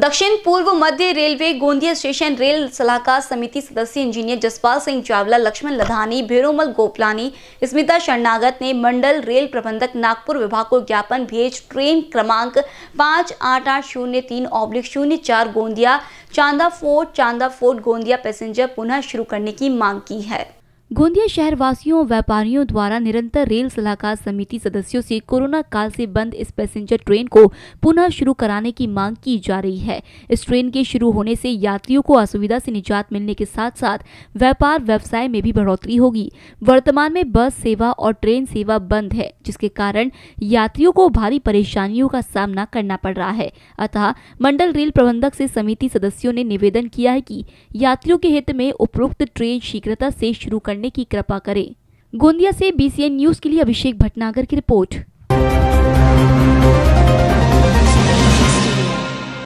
दक्षिण पूर्व मध्य रेलवे गोंदिया स्टेशन रेल सलाहकार समिति सदस्य इंजीनियर जसपाल सिंह चावला लक्ष्मण लधानी भेरोमल गोपलानी स्मिता शरणागत ने मंडल रेल प्रबंधक नागपुर विभाग को ज्ञापन भेज ट्रेन क्रमांक पाँच आठ आठ शून्य तीन ऑब्लिक शून्य चार Gondia Chanda fort Chanda fort Gondia passenger पुनः शुरू करने की मांग की है गोंदिया शहरवासियों व्यापारियों द्वारा निरंतर रेल सलाहकार समिति सदस्यों से कोरोना काल से बंद इस पैसेंजर ट्रेन को पुनः शुरू कराने की मांग की जा रही है इस ट्रेन के शुरू होने से यात्रियों को असुविधा से निजात मिलने के साथ साथ व्यापार व्यवसाय में भी बढ़ोतरी होगी वर्तमान में बस सेवा और ट्रेन सेवा बंद है जिसके कारण यात्रियों को भारी परेशानियों का सामना करना पड़ रहा है अतः मंडल रेल प्रबंधक से समिति सदस्यों ने निवेदन किया है कि यात्रियों के हित में उपरोक्त ट्रेन शीघ्रता से शुरू करने करने की कृपा करें गोंदिया से बीसीएन न्यूज के लिए अभिषेक भटनागर की रिपोर्ट